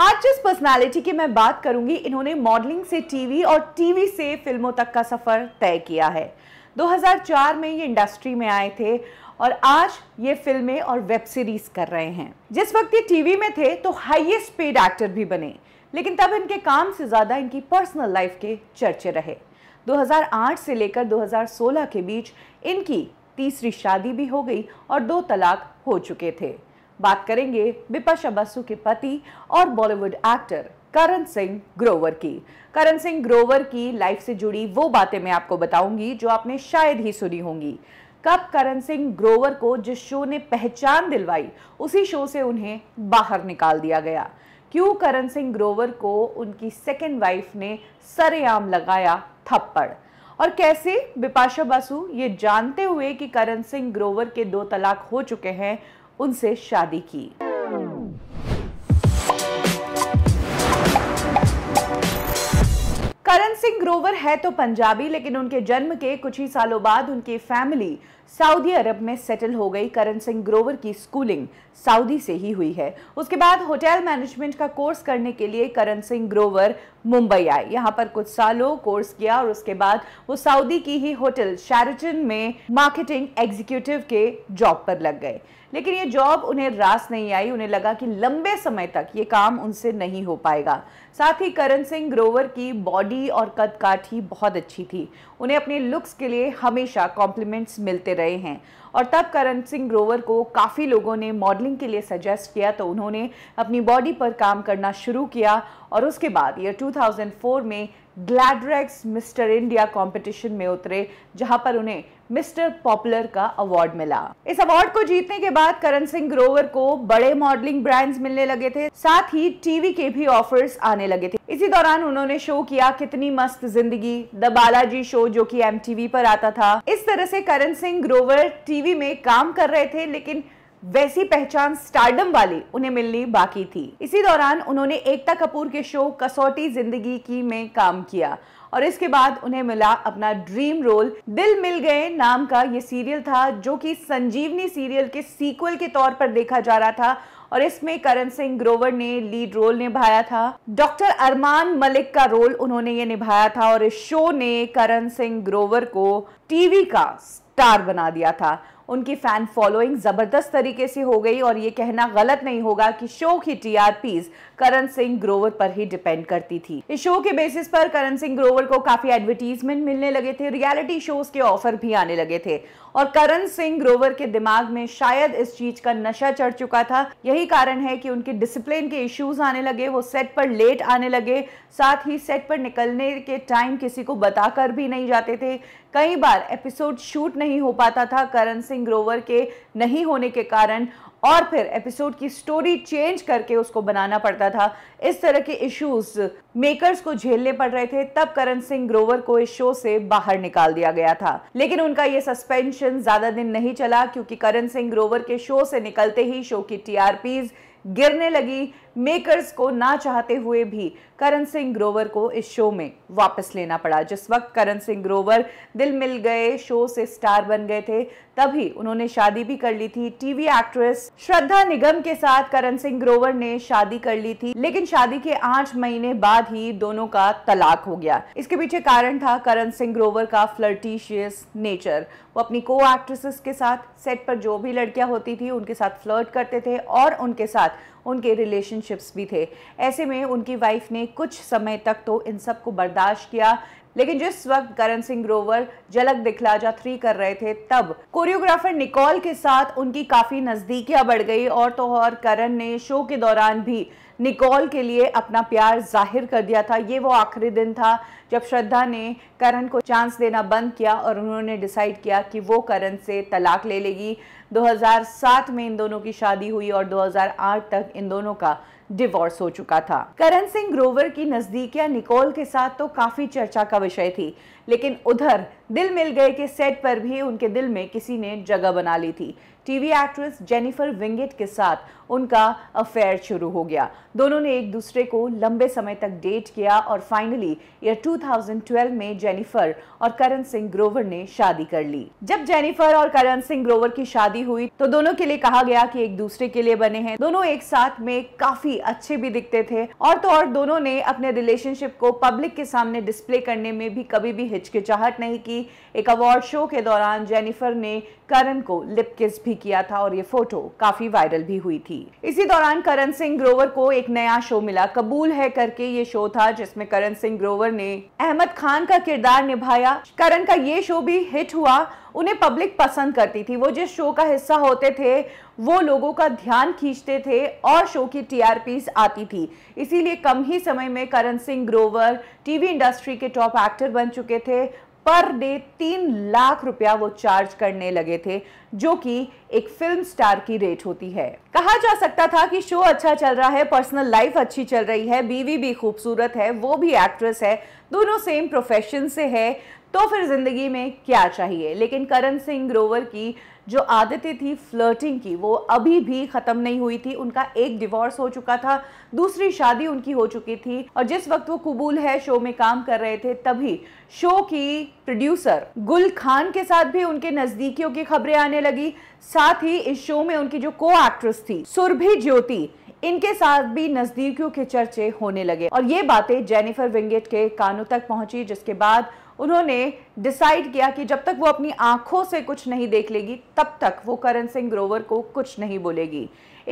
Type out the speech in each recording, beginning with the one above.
आज जिस पर्सनालिटी की मैं बात करूंगी इन्होंने मॉडलिंग से टीवी और टीवी से फिल्मों तक का सफ़र तय किया है 2004 में ये इंडस्ट्री में आए थे और आज ये फिल्में और वेब सीरीज कर रहे हैं जिस वक्त ये टीवी में थे तो हाईएस्ट पेड एक्टर भी बने लेकिन तब इनके काम से ज़्यादा इनकी पर्सनल लाइफ के चर्चे रहे 2008 से लेकर 2016 के बीच इनकी तीसरी शादी भी हो गई और दो तलाक हो चुके थे बात करेंगे बिपाशा बसु के पति और बॉलीवुड एक्टर करण सिंह ग्रोवर की करण सिंह ग्रोवर की लाइफ से जुड़ी वो बातें मैं आपको बताऊंगी जो आपने शायद ही सुनी होंगी कब करण सिंह ग्रोवर को जिस शो ने पहचान दिलवाई उसी शो से उन्हें बाहर निकाल दिया गया क्यों करण सिंह ग्रोवर को उनकी सेकेंड वाइफ ने सरेआम लगाया थप्पड़ और कैसे बिपाशा बसु ये जानते हुए कि करण सिंह ग्रोवर के दो तलाक हो चुके हैं उनसे शादी की करण सिंह ग्रोवर है तो पंजाबी लेकिन उनके जन्म के कुछ ही सालों बाद उनकी फैमिली सऊदी अरब में सेटल हो गई करण सिंह ग्रोवर की स्कूलिंग सऊदी से ही हुई है उसके बाद होटल मैनेजमेंट का कोर्स करने के लिए करण सिंह ग्रोवर मुंबई आए यहाँ पर कुछ सालों कोर्स किया और उसके बाद वो सऊदी की ही होटल शैरटन में मार्केटिंग एग्जीक्यूटिव के जॉब पर लग गए लेकिन ये जॉब उन्हें रास नहीं आई उन्हें लगा कि लंबे समय तक ये काम उनसे नहीं हो पाएगा साथ ही करण सिंह ग्रोवर की बॉडी और कद काठ ही बहुत अच्छी थी उन्हें अपने लुक्स के लिए हमेशा कॉम्प्लीमेंट्स मिलते रहे हैं और तब करण सिंह ग्रोवर को काफ़ी लोगों ने मॉडलिंग के लिए सजेस्ट किया तो उन्होंने अपनी बॉडी पर काम करना शुरू किया और उसके बाद ये 2004 में ग्लैडरेक्स मिस्टर इंडिया कंपटीशन में उतरे जहां पर उन्हें मिस्टर पॉपुलर का अवार्ड मिला इस अवार्ड को जीतने के बाद करण सिंह ग्रोवर को बड़े मॉडलिंग ब्रांड्स मिलने लगे थे साथ ही टीवी के भी ऑफर्स आने लगे थे इसी दौरान उन्होंने शो किया कितनी मस्त जिंदगी द बालाजी शो जो कि एम पर आता था इस तरह से करण सिंह ग्रोवर टीवी में काम कर रहे थे लेकिन वैसी पहचान स्टार्डम वाली उन्हें मिलनी बाकी थी इसी दौरान उन्होंने एकता कपूर के शो कसौटी जिंदगी की में काम किया और इसके बाद उन्हें मिला अपना ड्रीम रोल दिल मिल गए नाम का ये सीरियल था जो कि संजीवनी सीरियल के सीक्वल के तौर पर देखा जा रहा था और इसमें करण सिंह ग्रोवर ने लीड रोल निभाया था डॉक्टर अरमान मलिक का रोल उन्होंने ये निभाया था और इस शो ने करण सिंह ग्रोवर को टीवी का स्टार बना दिया था उनकी फ़ैन फॉलोइंग ज़बरदस्त तरीके से हो गई और ये कहना गलत नहीं होगा कि शो की टीआरपीज करण सिंह ग्रोवर पर ही डिपेंड करती थी इस शो के बेसिस पर करण सिंह ग्रोवर को काफ़ी एडवर्टीजमेंट मिलने लगे थे रियलिटी शोज के ऑफर भी आने लगे थे और करण सिंह ग्रोवर के दिमाग में शायद इस चीज का नशा चढ़ चुका था यही कारण है कि उनके डिसिप्लिन के इश्यूज आने लगे वो सेट पर लेट आने लगे साथ ही सेट पर निकलने के टाइम किसी को बताकर भी नहीं जाते थे कई बार एपिसोड शूट नहीं हो पाता था करण सिंह ग्रोवर के नहीं होने के कारण और फिर एपिसोड की स्टोरी चेंज करके उसको बनाना पड़ता था इस तरह के इश्यूज मेकर्स को झेलने पड़ रहे थे तब करण सिंह ग्रोवर को इस शो से बाहर निकाल दिया गया था लेकिन उनका ये सस्पेंशन ज्यादा दिन नहीं चला क्योंकि करण सिंह ग्रोवर के शो से निकलते ही शो की टीआरपीज गिरने लगी मेकर्स को ना चाहते हुए भी करण सिंह ग्रोवर को इस शो में वापस लेना पड़ा जिस वक्त करण सिंह ग्रोवर दिल मिल गए शो से स्टार बन गए थे तभी उन्होंने शादी भी कर ली थी टीवी एक्ट्रेस श्रद्धा निगम के साथ करण सिंह ग्रोवर ने शादी कर ली थी लेकिन शादी के आठ महीने बाद ही दोनों का तलाक हो गया इसके पीछे कारण था करण सिंह ग्रोवर का फ्लर्टिशियस नेचर वो अपनी को एक्ट्रेसेस के साथ सेट पर जो भी लड़कियां होती थी उनके साथ फ्लर्ट करते थे और उनके साथ उनके रिलेशनशिप्स भी थे ऐसे में उनकी वाइफ ने कुछ समय तक तो इन सब को बर्दाश्त किया लेकिन जिस वक्त करण सिंह ग्रोवर झलक दिखलाजा थ्री कर रहे थे तब कोरियोग्राफर निकॉल के साथ उनकी काफ़ी नज़दीकियाँ बढ़ गई और तो और करण ने शो के दौरान भी निकोल के लिए अपना प्यार जाहिर कर दिया था ये वो आखिरी दिन था जब श्रद्धा ने करण को चांस देना बंद किया और उन्होंने डिसाइड किया कि वो करण से तलाक ले लेगी 2007 में इन दोनों की शादी हुई और 2008 तक इन दोनों का डिवोर्स हो चुका था करण सिंह ग्रोवर की नजदीकियां निकोल के साथ तो काफी चर्चा का विषय थी लेकिन उधर दिल मिल गए के सेट पर भी उनके दिल में किसी ने जगह बना ली थी टीवी एक्ट्रेस जेनिफर विंगेट के साथ उनका अफेयर शुरू हो गया दोनों ने एक दूसरे को लंबे समय तक डेट किया और फाइनली ईयर 2012 में जेनिफर और करण सिंह ग्रोवर ने शादी कर ली जब जेनिफर और करण सिंह ग्रोवर की शादी हुई तो दोनों के लिए कहा गया कि एक दूसरे के लिए बने हैं दोनों एक साथ में काफी अच्छे भी दिखते थे और तो और दोनों ने अपने रिलेशनशिप को पब्लिक के सामने डिस्प्ले करने में भी कभी भी हिचकिचाहट नहीं की एक अवार्ड शो के दौरान जेनिफर ने करण को लिप किस भी किया था और ये फोटो काफी वायरल भी हुई थी इसी दौरान करण सिंह ग्रोवर को एक नया शो मिला कबूल है करके ये शो था जिसमें करण सिंह ग्रोवर ने अहमद खान का किरदार निभाया करण का ये शो भी हिट हुआ उन्हें पब्लिक पसंद करती थी वो जिस शो का हिस्सा होते थे वो लोगों का ध्यान खींचते थे और शो की टीआरपीस आती थी इसीलिए कम ही समय में करण सिंह ग्रोवर टीवी इंडस्ट्री के टॉप एक्टर बन चुके थे पर डे तीन लाख रुपया वो चार्ज करने लगे थे जो कि एक फिल्म स्टार की रेट होती है कहा जा सकता था कि शो अच्छा चल रहा है पर्सनल लाइफ अच्छी चल रही है बीवी भी खूबसूरत है वो भी एक्ट्रेस है दोनों सेम प्रोफेशन से है तो फिर ज़िंदगी में क्या चाहिए लेकिन करण सिंह ग्रोवर की जो आदतें थी फ्लर्टिंग की वो अभी भी ख़त्म नहीं हुई थी उनका एक डिवोर्स हो चुका था दूसरी शादी उनकी हो चुकी थी और जिस वक्त वो कबूल है शो में काम कर रहे थे तभी शो की प्रोड्यूसर गुल खान के साथ भी उनके नज़दीकियों की खबरें आने लगी साथ ही इस शो में उनकी जो को एक्ट्रेस थी सुरभि ज्योति इनके साथ भी नजदीकियों के चर्चे होने लगे और ये बातें जेनिफर विंगेट के कानों तक पहुंची जिसके बाद उन्होंने डिसाइड किया कि जब तक वो अपनी आंखों से कुछ नहीं देख लेगी तब तक वो करण सिंह ग्रोवर को कुछ नहीं बोलेगी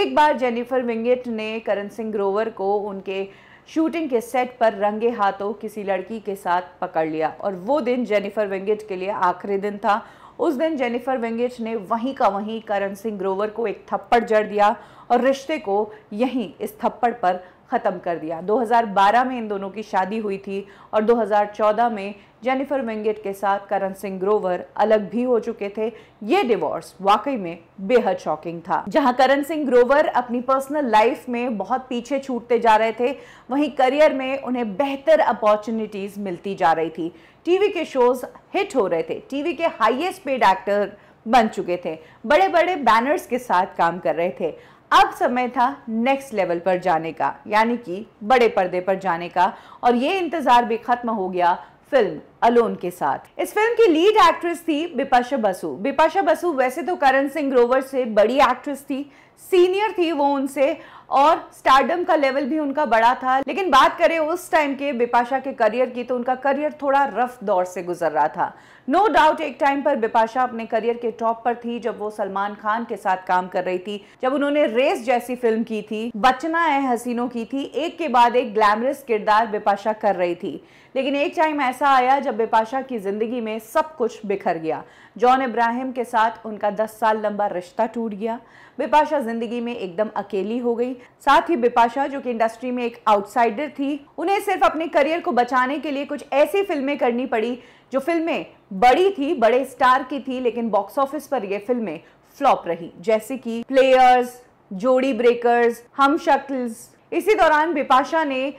एक बार जेनिफर विंगेट ने करण सिंह ग्रोवर को उनके शूटिंग के सेट पर रंगे हाथों किसी लड़की के साथ पकड़ लिया और वो दिन जेनिफर विंगेट के लिए आखिरी दिन था उस दिन जेनिफर विंगेट ने वहीं का वहीं करण सिंह ग्रोवर को एक थप्पड़ जड़ दिया और रिश्ते को यहीं इस थप्पड़ पर ख़त्म कर दिया 2012 में इन दोनों की शादी हुई थी और 2014 में जेनिफर वेंगेट के साथ करण सिंह ग्रोवर अलग भी हो चुके थे ये डिवोर्स वाकई में बेहद शॉकिंग था जहां करण सिंह ग्रोवर अपनी पर्सनल लाइफ में बहुत पीछे छूटते जा रहे थे वहीं करियर में उन्हें बेहतर अपॉर्चुनिटीज़ मिलती जा रही थी टीवी के शोज़ हिट हो रहे थे टीवी के हाईएस्ट पेड एक्टर बन चुके थे बड़े बड़े बैनर्स के साथ काम कर रहे थे अब समय था नेक्स्ट लेवल पर जाने का यानी कि बड़े पर्दे पर जाने का और ये इंतज़ार भी ख़त्म हो गया फिल्म अलोन के साथ इस फिल्म की लीड एक्ट्रेस थी बिपाशा बसु बिपाशा बसु वैसे तो करण सिंह ग्रोवर से बड़ी एक्ट्रेस थी सीनियर थी वो उनसे और स्टारडम का लेवल भी उनका बड़ा था लेकिन बात करें उस टाइम के बिपाशा के करियर की तो उनका करियर थोड़ा रफ दौर से गुजर रहा था नो no डाउट एक टाइम पर बिपाशा अपने करियर के टॉप पर थी जब वो सलमान खान के साथ काम कर रही थी जब उन्होंने रेस जैसी फिल्म की थी बचना है हसीनों की थी एक के बाद एक ग्लैमरस किरदार बिपाशा कर रही थी लेकिन एक टाइम ऐसा आया जब शब्बे पाशा की ज़िंदगी में सब कुछ बिखर गया जॉन इब्राहिम के साथ उनका 10 साल लंबा रिश्ता टूट गया बिपाशा ज़िंदगी में एकदम अकेली हो गई साथ ही बिपाशा जो कि इंडस्ट्री में एक आउटसाइडर थी उन्हें सिर्फ अपने करियर को बचाने के लिए कुछ ऐसी फिल्में करनी पड़ी जो फिल्में बड़ी थी बड़े स्टार की थी लेकिन बॉक्स ऑफिस पर ये फिल्में फ्लॉप रही जैसे कि प्लेयर्स जोड़ी ब्रेकर्स हम शक्ल्स इसी दौरान बिपाशा ने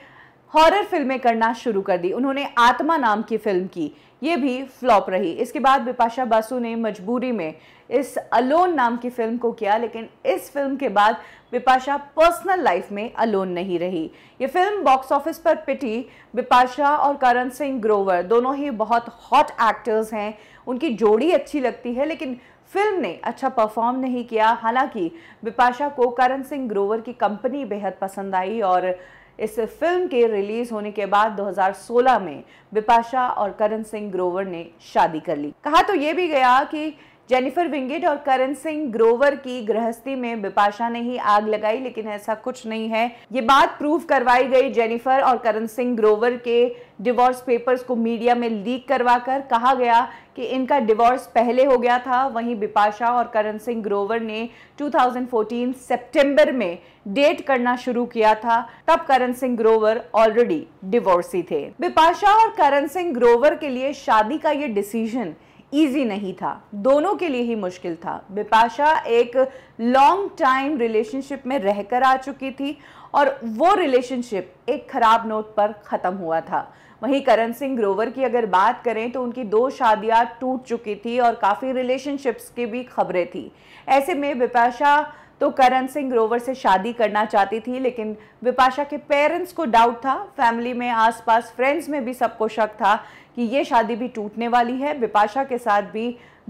हॉरर फिल्में करना शुरू कर दी उन्होंने आत्मा नाम की फिल्म की ये भी फ्लॉप रही इसके बाद बिपाशा बासु ने मजबूरी में इस अलोन नाम की फिल्म को किया लेकिन इस फिल्म के बाद बिपाशा पर्सनल लाइफ में अलोन नहीं रही ये फिल्म बॉक्स ऑफिस पर पिटी बिपाशा और करण सिंह ग्रोवर दोनों ही बहुत हॉट एक्टर्स हैं उनकी जोड़ी अच्छी लगती है लेकिन फिल्म ने अच्छा परफॉर्म नहीं किया हालांकि बिपाशा को करण सिंह ग्रोवर की कंपनी बेहद पसंद आई और इस फिल्म के रिलीज होने के बाद 2016 में बिपाशा और करण सिंह ग्रोवर ने शादी कर ली कहा तो ये भी गया कि जेनिफर विंगेट और करण सिंह ग्रोवर की गृहस्थी में बिपाशा ने ही आग लगाई लेकिन ऐसा कुछ नहीं है ये बात प्रूव करवाई गई जेनिफर और करण सिंह ग्रोवर के डिवोर्स पेपर्स को मीडिया में लीक करवाकर कहा गया कि इनका डिवोर्स पहले हो गया था वहीं बिपाशा और करण सिंह ग्रोवर ने 2014 सितंबर में डेट करना शुरू किया था तब करण सिंह ग्रोवर ऑलरेडी डिवोर्सी थे बिपाशा और करण सिंह ग्रोवर के लिए शादी का ये डिसीजन ईजी नहीं था दोनों के लिए ही मुश्किल था बिपाशा एक लॉन्ग टाइम रिलेशनशिप में रहकर आ चुकी थी और वो रिलेशनशिप एक ख़राब नोट पर ख़त्म हुआ था वहीं करण सिंह ग्रोवर की अगर बात करें तो उनकी दो शादियां टूट चुकी थी और काफ़ी रिलेशनशिप्स की भी खबरें थी ऐसे में बिपाशा तो करण सिंह ग्रोवर से शादी करना चाहती थी लेकिन विपाशा के पेरेंट्स को डाउट था फैमिली में आसपास फ्रेंड्स में भी सबको शक था कि ये शादी भी टूटने वाली है विपाशा के साथ भी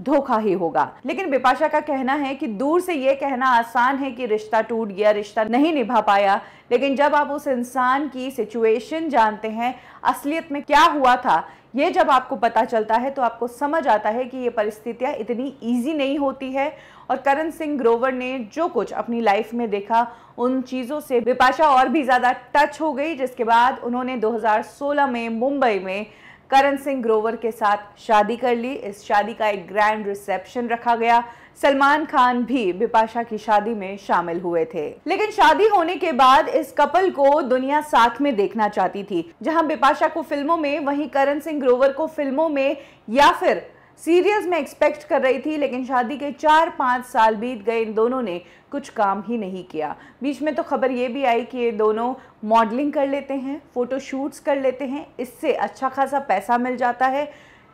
धोखा ही होगा लेकिन विपाशा का कहना है कि दूर से ये कहना आसान है कि रिश्ता टूट गया रिश्ता नहीं निभा पाया लेकिन जब आप उस इंसान की सिचुएशन जानते हैं असलियत में क्या हुआ था ये जब आपको पता चलता है तो आपको समझ आता है कि ये परिस्थितियाँ इतनी ईजी नहीं होती है और करण सिंह ग्रोवर ने जो कुछ अपनी लाइफ में देखा उन चीज़ों से बिपाशा और भी ज़्यादा टच हो गई जिसके बाद उन्होंने 2016 में मुंबई में करण सिंह ग्रोवर के साथ शादी कर ली इस शादी का एक ग्रैंड रिसेप्शन रखा गया सलमान खान भी बिपाशा की शादी में शामिल हुए थे लेकिन शादी होने के बाद इस कपल को दुनिया साथ में देखना चाहती थी जहां बिपाशा को फिल्मों में वहीं करण सिंह ग्रोवर को फिल्मों में या फिर सीरियल्स में एक्सपेक्ट कर रही थी लेकिन शादी के चार पाँच साल बीत गए इन दोनों ने कुछ काम ही नहीं किया बीच में तो खबर ये भी आई कि ये दोनों मॉडलिंग कर लेते हैं फ़ोटो शूट्स कर लेते हैं इससे अच्छा खासा पैसा मिल जाता है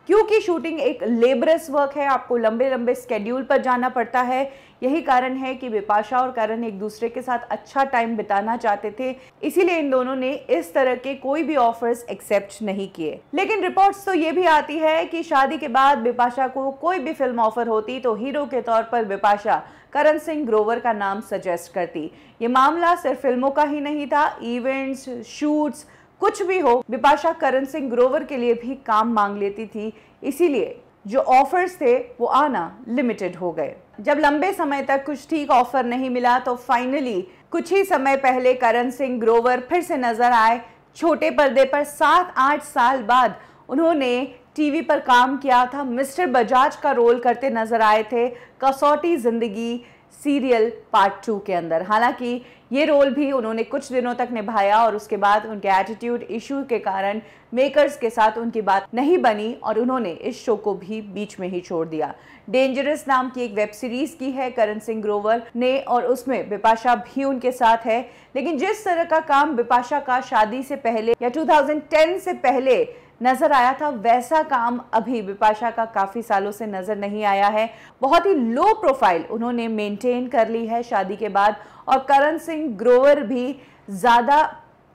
क्योंकि शूटिंग एक लेबरस वर्क है आपको लंबे लंबे स्केड्यूल पर जाना पड़ता है यही कारण है कि बिपाशा और करण एक दूसरे के साथ अच्छा टाइम बिताना चाहते थे इसीलिए इन दोनों ने इस तरह के कोई भी ऑफर्स एक्सेप्ट नहीं किए लेकिन रिपोर्ट्स तो ये भी आती है कि शादी के बाद बिपाशा को कोई भी फिल्म ऑफर होती तो हीरो के तौर पर बिपाशा करण सिंह ग्रोवर का नाम सजेस्ट करती ये मामला सिर्फ फिल्मों का ही नहीं था इवेंट्स शूट्स कुछ भी हो बिपाशा करण सिंह ग्रोवर के लिए भी काम मांग लेती थी इसीलिए जो ऑफर्स थे वो आना लिमिटेड हो गए जब लंबे समय तक कुछ ठीक ऑफर नहीं मिला तो फाइनली कुछ ही समय पहले करण सिंह ग्रोवर फिर से नजर आए छोटे पर्दे पर सात आठ साल बाद उन्होंने टीवी पर काम किया था मिस्टर बजाज का रोल करते नजर आए थे कसौटी जिंदगी सीरियल पार्ट टू के अंदर हालांकि ये रोल भी उन्होंने कुछ दिनों तक निभाया और उसके बाद उनके एटीट्यूड इशू के कारण मेकर्स के साथ उनकी बात नहीं बनी और उन्होंने इस शो को भी बीच में ही छोड़ दिया डेंजरस नाम की एक वेब सीरीज की है करण सिंह ग्रोवर ने और उसमें बिपाशा भी उनके साथ है लेकिन जिस तरह का काम बिपाशा का शादी से पहले या 2010 से पहले नजर आया था वैसा काम अभी विपाशा का काफी सालों से नजर नहीं आया है बहुत ही लो प्रोफाइल उन्होंने मेंटेन कर ली है शादी के बाद और करण सिंह ग्रोवर भी ज़्यादा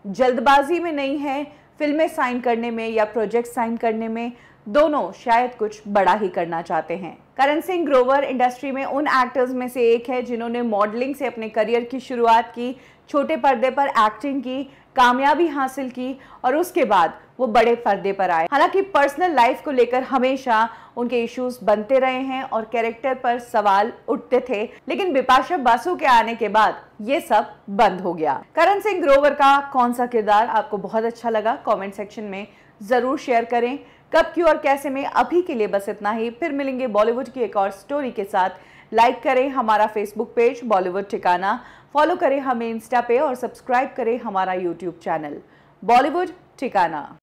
जल्दबाजी में नहीं है फिल्में साइन करने में या प्रोजेक्ट साइन करने में दोनों शायद कुछ बड़ा ही करना चाहते हैं करण सिंह ग्रोवर इंडस्ट्री में उन एक्टर्स में से एक है जिन्होंने मॉडलिंग से अपने करियर की शुरुआत की छोटे पर्दे पर एक्टिंग की कामयाबी हासिल की और उसके बाद वो बड़े पर्दे पर आए हालांकि पर्सनल लाइफ को लेकर हमेशा उनके इश्यूज बनते रहे हैं और कैरेक्टर पर सवाल उठते थे लेकिन बिपाशा बासु के आने के बाद ये सब बंद हो गया करण सिंह ग्रोवर का कौन सा किरदार आपको बहुत अच्छा लगा कमेंट सेक्शन में ज़रूर शेयर करें कब क्यों और कैसे में अभी के लिए बस इतना ही फिर मिलेंगे बॉलीवुड की एक और स्टोरी के साथ लाइक करें हमारा फेसबुक पेज बॉलीवुड ठिकाना फॉलो करें हमें इंस्टा पे और सब्सक्राइब करें हमारा यूट्यूब चैनल बॉलीवुड ठिकाना